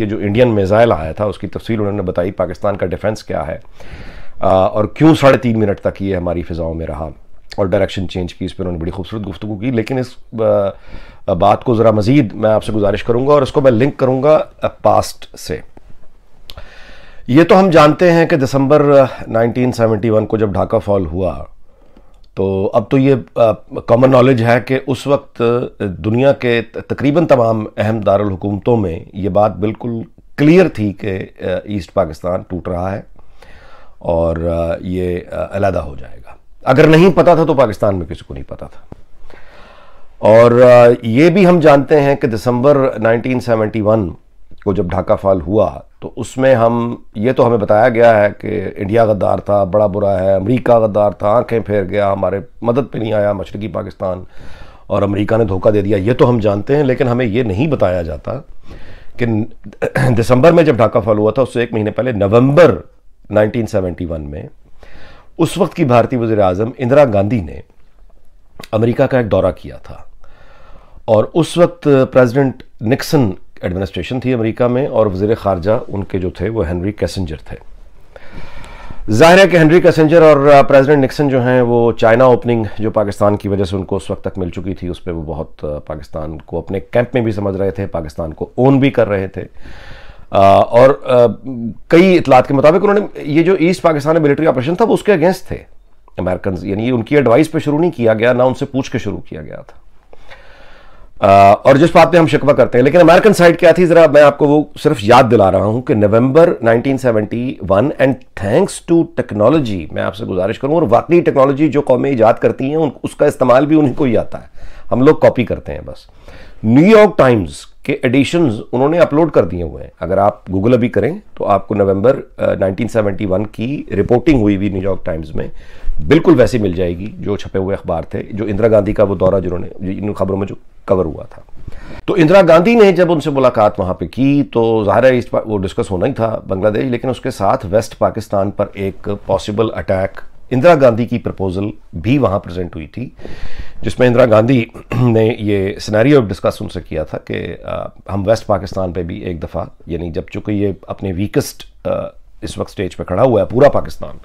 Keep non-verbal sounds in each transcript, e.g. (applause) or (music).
ये जो Indian missile आया था उसकी तफसील उन्होंने बताई पाकिस्तान का डिफेंस क्या है आ, और क्यों साढ़े तीन मिनट तक ये हमारी फ़िज़ाओं में रहा और डायरेक्शन चेंज की इस पर उन्होंने बड़ी खूबसूरत गुफ्तु की लेकिन इस बात को ज़रा मज़ीद मैं आपसे गुजारिश करूँगा और इसको मैं लिंक करूँगा पास्ट से ये तो हम जानते हैं कि दिसंबर 1971 को जब ढाका फॉल हुआ तो अब तो ये कॉमन नॉलेज है कि उस वक्त दुनिया के तकरीबन तमाम अहम दारकूमतों में ये बात बिल्कुल क्लियर थी कि ईस्ट पाकिस्तान टूट रहा है और ये अलहदा हो जाएगा अगर नहीं पता था तो पाकिस्तान में किसी को नहीं पता था और ये भी हम जानते हैं कि दिसंबर 1971 को जब ढाका फॉल हुआ तो उसमें हम ये तो हमें बताया गया है कि इंडिया गद्दार था बड़ा बुरा है अमेरिका गद्दार था आंखें फेर गया हमारे मदद पे नहीं आया मशरक़ी पाकिस्तान और अमेरिका ने धोखा दे दिया ये तो हम जानते हैं लेकिन हमें ये नहीं बताया जाता कि (clears throat) दिसंबर में जब ढाका फॉल हुआ था उससे एक महीने पहले नवंबर 1971 में उस वक्त की भारतीय वजीर अजम इंदिरा गांधी ने अमेरिका का एक दौरा किया था और उस वक्त प्रेसिडेंट निक्सन एडमिनिस्ट्रेशन थी अमेरिका में और वजीर खारजा उनके जो थे वो हेनरी कैसेंजर थे जाहिर है कि हेनरी कैसेंजर और प्रेसिडेंट निक्सन जो हैं वो चाइना ओपनिंग जो पाकिस्तान की वजह से उनको उस वक्त तक मिल चुकी थी उस पर वो बहुत पाकिस्तान को अपने कैंप में भी समझ रहे थे पाकिस्तान को ओन भी कर रहे थे और कई इतलात के मुताबिक उन्होंने ये जो ईस्ट पाकिस्तान में मिलिट्री ऑपरेशन था वो उसके अगेंस्ट थे अमेरिकन यानी उनकी एडवाइस पर शुरू नहीं किया गया ना उनसे पूछ के शुरू किया गया था और जिस बात पे हम शिकवा करते हैं लेकिन अमेरिकन साइड क्या थी जरा मैं आपको वो सिर्फ याद दिला रहा हूं कि November 1971 and thanks to technology मैं आपसे गुजारिश करूं और वाकई टेक्नोलॉजी जो कौमें ईजाद करती हैं उसका इस्तेमाल भी उन्हीं को ही आता है हम लोग कॉपी करते हैं बस न्यूयॉर्क टाइम्स के एडिशन उन्होंने अपलोड कर दिए हुए हैं अगर आप गूगल अभी करें तो आपको नवंबर uh, की रिपोर्टिंग हुई हुई न्यूयॉर्क टाइम्स में बिल्कुल वैसी मिल जाएगी जो छपे हुए अखबार थे जो इंदिरा गांधी का वो दौरा जिन्होंने इन खबरों में जो कवर हुआ था तो इंदिरा गांधी ने जब उनसे मुलाकात वहाँ पे की तो ज़ाहिर है इस वो डिस्कस होना ही था बांग्लादेश लेकिन उसके साथ वेस्ट पाकिस्तान पर एक पॉसिबल अटैक इंदिरा गांधी की प्रपोजल भी वहाँ प्रेजेंट हुई थी जिसमें इंदिरा गांधी (clears throat) ने ये सिनेरियो डिस्कस उनसे किया था कि हम वेस्ट पाकिस्तान पे भी एक दफ़ा यानी जब चूँकि ये अपने वीकेस्ट इस वक्त स्टेज पे खड़ा हुआ है पूरा पाकिस्तान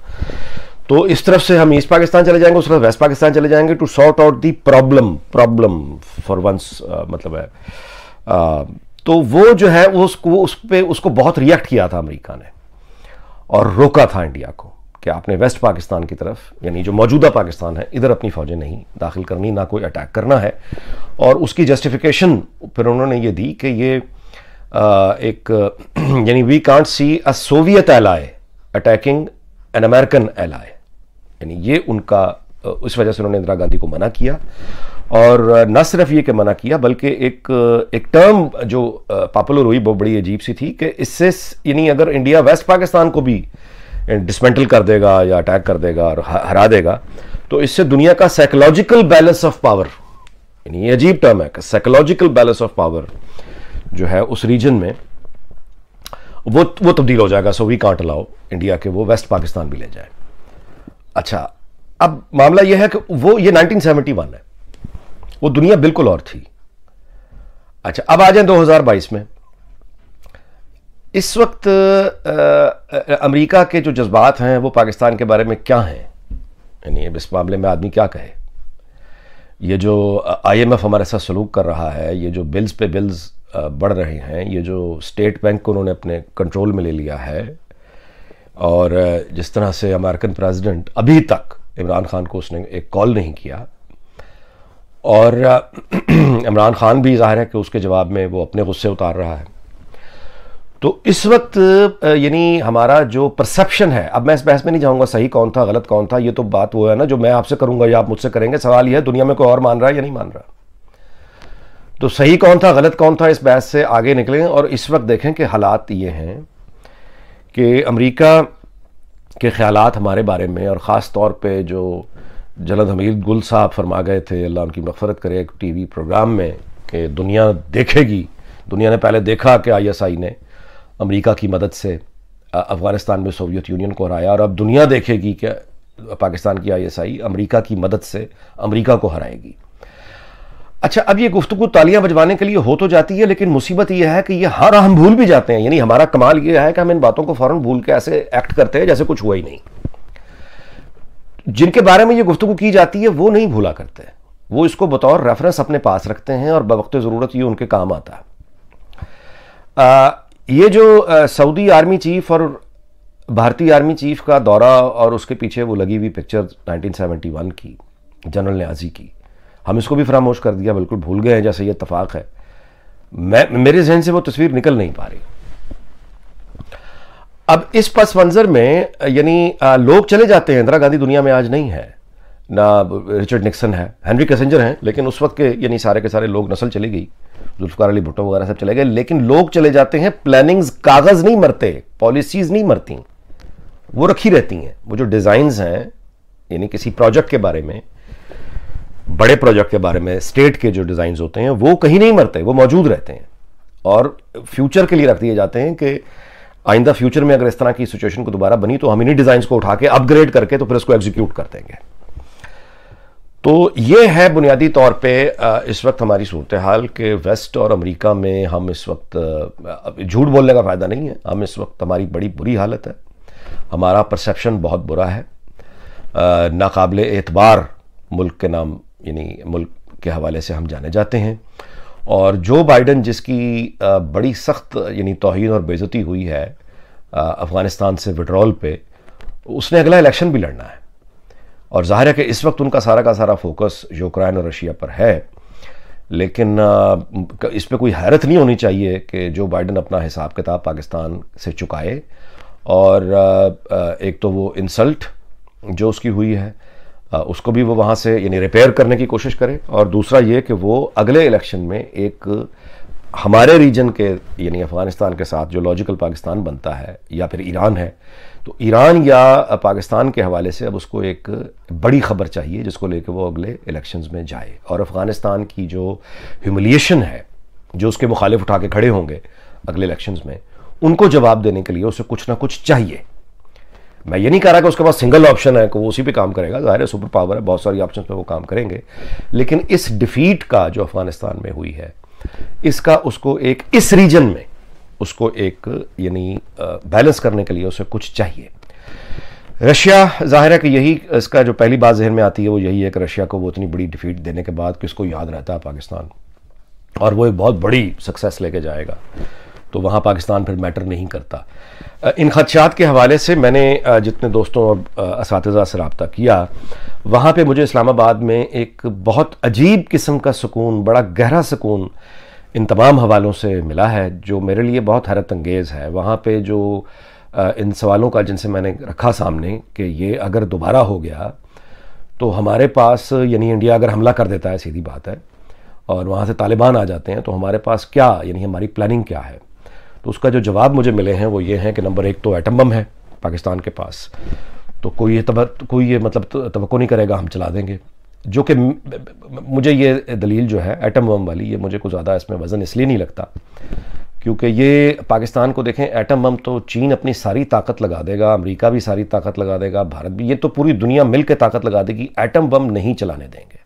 तो इस तरफ से हम ईस्ट पाकिस्तान चले जाएंगे उस तरफ वेस्ट पाकिस्तान चले जाएंगे to sort out the problem problem for once मतलब है आ, uh, तो वो जो है वो उसको उस पर उसको बहुत रिएक्ट किया था अमेरिका ने और रोका था इंडिया को कि आपने वेस्ट पाकिस्तान की तरफ यानी जो मौजूदा पाकिस्तान है इधर अपनी फ़ौजें नहीं दाखिल करनी ना कोई अटैक करना है और उसकी जस्टिफिकेशन फिर उन्होंने ये दी कि ये आ, uh, एक (clears throat) यानी we can't see a Soviet ally attacking an American ally यानी ये उनका उस वजह से उन्होंने इंदिरा गांधी को मना किया और न सिर्फ ये कि मना किया बल्कि एक एक टर्म जो पॉपुलर हुई वो बड़ी अजीब सी थी कि इससे यानी अगर इंडिया वेस्ट पाकिस्तान को भी डिसमेंटल कर देगा या अटैक कर देगा और हरा देगा तो इससे दुनिया का साइकोलॉजिकल बैलेंस ऑफ पावर यानी अजीब टर्म है कि साइकोलॉजिकल बैलेंस ऑफ पावर जो है उस रीजन में वो वो तब्दील हो जाएगा so we can't allow India के वो वेस्ट पाकिस्तान भी ले जाए अच्छा अब मामला यह है कि वो ये 1971 है वो दुनिया बिल्कुल और थी अच्छा अब आ जाए 2022 में इस वक्त अमेरिका के जो जज्बात हैं वो पाकिस्तान के बारे में क्या हैं यानी इस मामले में आदमी क्या कहे ये जो आईएमएफ हमारे साथ सलूक कर रहा है ये जो बिल्स पे बिल्स बढ़ रहे हैं ये जो स्टेट बैंक को उन्होंने अपने कंट्रोल में ले लिया है और जिस तरह से अमेरिकन प्रेसिडेंट अभी तक इमरान खान को उसने एक कॉल नहीं किया और (clears throat) इमरान खान भी जाहिर है कि उसके जवाब में वो अपने गुस्से उतार रहा है तो इस वक्त यानी हमारा जो परसेप्शन है अब मैं इस बहस में नहीं जाऊंगा सही कौन था गलत कौन था ये तो बात वो है ना जो मैं आपसे करूंगा या आप मुझसे करेंगे सवाल यह है दुनिया में कोई और मान रहा है या नहीं मान रहा तो सही कौन था गलत कौन था इस बहस से आगे निकलें और इस वक्त देखें कि हालात ये हैं कि अमेरिका के ख्याल हमारे बारे में और ख़ास तौर पर जो जलद हमीद गुल साहब फरमा गए थे अल्लाह उनकी मफफरत करे एक टी वी प्रोग्राम में कि दुनिया देखेगी दुनिया ने पहले देखा कि आई एस आई ने अमेरिका की मदद से अफ़गानिस्तान में सोवियत यूनियन को हराया और अब दुनिया देखेगी कि पाकिस्तान की आई एस आई अमरीका की मदद से अमरीका को हराएगी अच्छा अब ये गुफ्तु तालियां बजवाने के लिए हो तो जाती है लेकिन मुसीबत यह है कि ये हर हम भूल भी जाते हैं यानी हमारा कमाल ये है कि हम इन बातों को फौरन भूल के ऐसे एक्ट करते हैं जैसे कुछ हुआ ही नहीं जिनके बारे में ये गुफ्तु की जाती है वो नहीं भूला करते वो इसको बतौर रेफरेंस अपने पास रखते हैं और बवक्त ज़रूरत ये उनके काम आता है ये जो सऊदी आर्मी चीफ और भारतीय आर्मी चीफ का दौरा और उसके पीछे वो लगी हुई पिक्चर 1971 की जनरल न्याजी की हम इसको भी फरामोश कर दिया बिल्कुल भूल गए हैं जैसे ये इतफाक़ है मैं मेरे जहन से वो तस्वीर निकल नहीं पा रही अब इस पस मंज़र में यानी लोग चले जाते हैं इंदिरा गांधी दुनिया में आज नहीं है ना रिचर्ड निक्सन है हेनरी कैसेंजर हैं लेकिन उस वक्त के यानी सारे के सारे लोग नस्ल चली गई जुल्फकार अली भुट्टो वगैरह सब चले गए लेकिन लोग चले जाते हैं प्लानिंग्स कागज़ नहीं मरते पॉलिसीज़ नहीं मरती वो रखी रहती हैं वो जो डिजाइन हैं यानी किसी प्रोजेक्ट के बारे में बड़े प्रोजेक्ट के बारे में स्टेट के जो डिज़ाइन होते हैं वो कहीं नहीं मरते वो मौजूद रहते हैं और फ्यूचर के लिए रख दिए जाते हैं कि आइंदा फ्यूचर में अगर इस तरह की सिचुएशन को दोबारा बनी तो हम इन्हीं डिज़ाइंस को उठा के अपग्रेड करके तो फिर इसको एग्जीक्यूट कर देंगे तो ये है बुनियादी तौर पे इस वक्त हमारी सूरत हाल के वेस्ट और अमेरिका में हम इस वक्त झूठ बोलने का फ़ायदा नहीं है हम इस वक्त हमारी बड़ी बुरी हालत है हमारा परसेप्शन बहुत बुरा है नाकबले एतबार मुल्क के नाम यानी मुल्क के हवाले से हम जाने जाते हैं और जो बाइडन जिसकी बड़ी सख्त यानी तोहन और बेज़ती हुई है अफ़गानिस्तान से विड्रॉल पे उसने अगला इलेक्शन भी लड़ना है और जाहिर है कि इस वक्त उनका सारा का सारा फोकस यूक्रेन और रशिया पर है लेकिन इस पर कोई हैरत नहीं होनी चाहिए कि जो बाइडन अपना हिसाब किताब पाकिस्तान से चुकाए और एक तो वो इंसल्ट जो उसकी हुई है उसको भी वो वहाँ से यानी रिपेयर करने की कोशिश करे और दूसरा ये कि वो अगले इलेक्शन में एक हमारे रीजन के यानी अफ़गानिस्तान के साथ जो लॉजिकल पाकिस्तान बनता है या फिर ईरान है तो ईरान या पाकिस्तान के हवाले से अब उसको एक बड़ी खबर चाहिए जिसको लेकर वो अगले इलेक्शंस में जाए और अफ़गानिस्तान की जो ह्यूमिलिएशन है जो उसके मुखालिफ उठा के खड़े होंगे अगले इलेक्शंस में उनको जवाब देने के लिए उसे कुछ ना कुछ चाहिए मैं ये नहीं कह रहा कि उसके पास सिंगल ऑप्शन है कि वो उसी पे काम करेगा जाहिर है सुपर पावर है बहुत सारी ऑप्शन पे वो काम करेंगे लेकिन इस डिफीट का जो अफगानिस्तान में हुई है इसका उसको एक इस रीजन में उसको एक यानी बैलेंस करने के लिए उसे कुछ चाहिए रशिया जाहिर है कि यही इसका जो पहली बात जहन में आती है वो यही है कि रशिया को वो इतनी बड़ी डिफीट देने के बाद किसको याद रहता है पाकिस्तान और वो एक बहुत बड़ी सक्सेस लेके जाएगा तो वहाँ पाकिस्तान फिर मैटर नहीं करता इन खदशात के हवाले से मैंने जितने दोस्तों और इस से रबता किया वहाँ पे मुझे इस्लामाबाद में एक बहुत अजीब किस्म का सुकून बड़ा गहरा सुकून इन तमाम हवालों से मिला है जो मेरे लिए बहुत हैरत अंगेज़ है वहाँ पे जो इन सवालों का जिनसे मैंने रखा सामने कि ये अगर दोबारा हो गया तो हमारे पास यानी इंडिया अगर हमला कर देता है सीधी बात है और वहाँ से तालिबान आ जाते हैं तो हमारे पास क्या यानी हमारी प्लानिंग क्या है तो उसका जो जवाब मुझे मिले हैं वो ये हैं कि नंबर एक तो एटम बम है पाकिस्तान के पास तो कोई ये तब कोई ये मतलब तो नहीं करेगा हम चला देंगे जो कि मुझे ये दलील जो है एटम बम वाली ये मुझे कुछ ज़्यादा इसमें वज़न इसलिए नहीं लगता क्योंकि ये पाकिस्तान को देखें एटम बम तो चीन अपनी सारी ताकत लगा देगा अमेरिका भी सारी ताकत लगा देगा भारत भी ये तो पूरी दुनिया मिल के ताकत लगा देगी एटम बम नहीं चलाने देंगे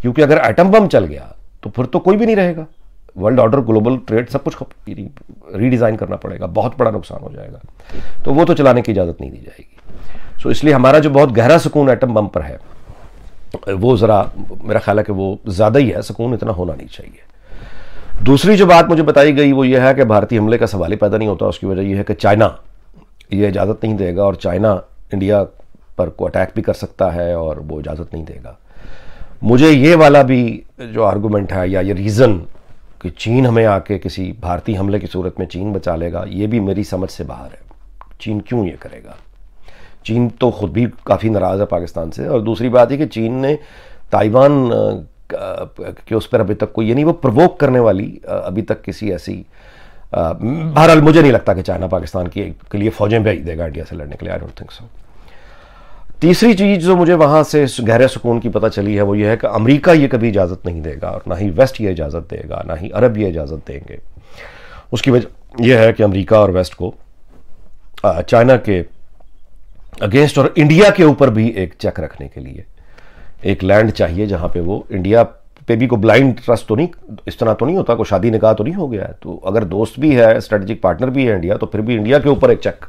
क्योंकि अगर एटम बम चल गया तो फिर तो कोई भी नहीं रहेगा वर्ल्ड ऑर्डर ग्लोबल ट्रेड सब कुछ रीडिज़ाइन करना पड़ेगा बहुत बड़ा नुकसान हो जाएगा तो वो तो चलाने की इजाज़त नहीं दी जाएगी सो इसलिए हमारा जो बहुत गहरा सुकून एटम बम पर है वो ज़रा मेरा ख्याल है कि वो ज़्यादा ही है सुकून इतना होना नहीं चाहिए दूसरी जो बात मुझे बताई गई वो ये है कि भारतीय हमले का सवाल ही पैदा नहीं होता उसकी वजह यह है कि चाइना ये इजाज़त नहीं देगा और चाइना इंडिया पर को अटैक भी कर सकता है और वो इजाज़त नहीं देगा मुझे ये वाला भी जो आर्गूमेंट है या ये रीज़न कि चीन हमें आके किसी भारतीय हमले की सूरत में चीन बचा लेगा ये भी मेरी समझ से बाहर है चीन क्यों ये करेगा चीन तो ख़ुद भी काफ़ी नाराज़ है पाकिस्तान से और दूसरी बात है कि चीन ने ताइवान के उस पर अभी तक कोई यानी वो प्रवोक करने वाली अभी तक किसी ऐसी बहरहाल मुझे नहीं लगता कि चाइना पाकिस्तान की के लिए फ़ौजें भेज देगा इंडिया से लड़ने के लिए आई डोंट थिंक सो तीसरी चीज़ जो मुझे वहां से गहरे सुकून की पता चली है वो ये है कि अमेरिका ये कभी इजाज़त नहीं देगा और ना ही वेस्ट ये इजाज़त देगा ना ही अरब ये इजाज़त देंगे उसकी वजह यह है कि अमेरिका और वेस्ट को चाइना के अगेंस्ट और इंडिया के ऊपर भी एक चेक रखने के लिए एक लैंड चाहिए जहां पे वो इंडिया पे भी को ब्लाइंड ट्रस्ट तो नहीं इस तरह तो नहीं होता कोई शादी निकाह तो नहीं हो गया है तो अगर दोस्त भी है स्ट्रेटेजिक पार्टनर भी है इंडिया तो फिर भी इंडिया के ऊपर एक चेक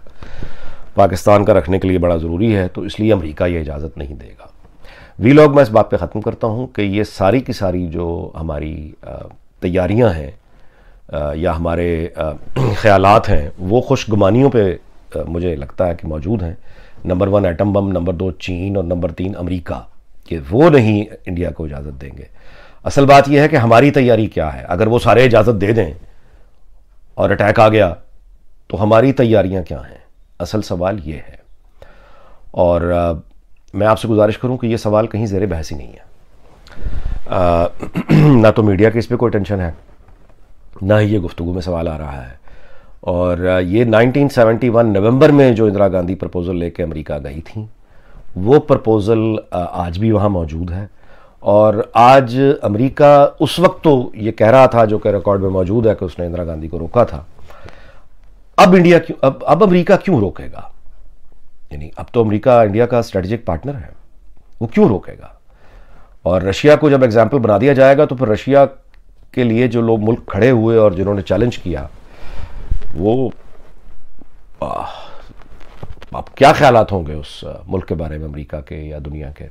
पाकिस्तान का रखने के लिए बड़ा ज़रूरी है तो इसलिए अमरीका ये इजाज़त नहीं देगा वी लॉग मैं इस बात पर ख़त्म करता हूँ कि ये सारी की सारी जो हमारी तैयारियाँ हैं या हमारे (clears throat) ख्याल हैं वो खुशगुमानियों पर मुझे लगता है कि मौजूद हैं number one atom bomb number दो चीन और नंबर तीन अमरीका कि वो नहीं इंडिया को इजाज़त देंगे असल बात यह है कि हमारी तैयारी क्या है अगर वो सारे इजाज़त दे दें और अटैक आ गया तो हमारी तैयारियां क्या हैं असल सवाल ये है और आ, मैं आपसे गुजारिश करूं कि ये सवाल कहीं ज़ेर बहस ही नहीं है आ, (clears throat) ना तो मीडिया के इस पर कोई टेंशन है ना ही ये गुफ्तु में सवाल आ रहा है और ये 1971 नवंबर में जो इंदिरा गांधी प्रपोज़ल लेके अमेरिका गई थी वो प्रपोज़ल आज भी वहाँ मौजूद है और आज अमेरिका उस वक्त तो ये कह रहा था जो कि रिकॉर्ड में मौजूद है कि उसने इंदिरा गांधी को रोका था अब इंडिया क्यों अब अब अमरीका क्यों रोकेगा यानी अब तो अमरीका इंडिया का स्ट्रेटेजिक पार्टनर है वो क्यों रोकेगा और रशिया को जब एग्जाम्पल बना दिया जाएगा तो फिर रशिया के लिए जो लोग मुल्क खड़े हुए और जिन्होंने चैलेंज किया वो आप क्या ख्याल होंगे उस मुल्क के बारे में अमरीका के या दुनिया के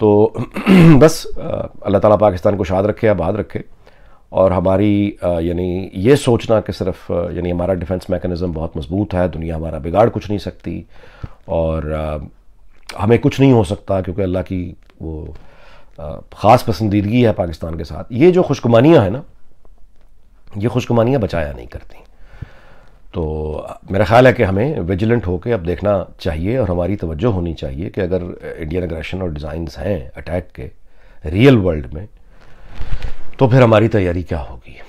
तो (clears throat) बस अल्लाह ताला पाकिस्तान को शाद रखे या बाद रखे और हमारी यानी ये सोचना कि सिर्फ यानी हमारा डिफेंस मैकेनिज़्म बहुत मजबूत है दुनिया हमारा बिगाड़ कुछ नहीं सकती और हमें कुछ नहीं हो सकता क्योंकि अल्लाह की वो ख़ास पसंदीदगी है पाकिस्तान के साथ ये जो खुशगुमानियाँ हैं ना ये खुशगुमानियाँ बचाया नहीं करती तो मेरा ख्याल है कि हमें विजिलेंट होकर अब देखना चाहिए और हमारी तवज्जो होनी चाहिए कि अगर इंडियन अग्रेशन और डिज़ाइंस हैं अटैक के रियल वर्ल्ड में तो फिर हमारी तैयारी क्या होगी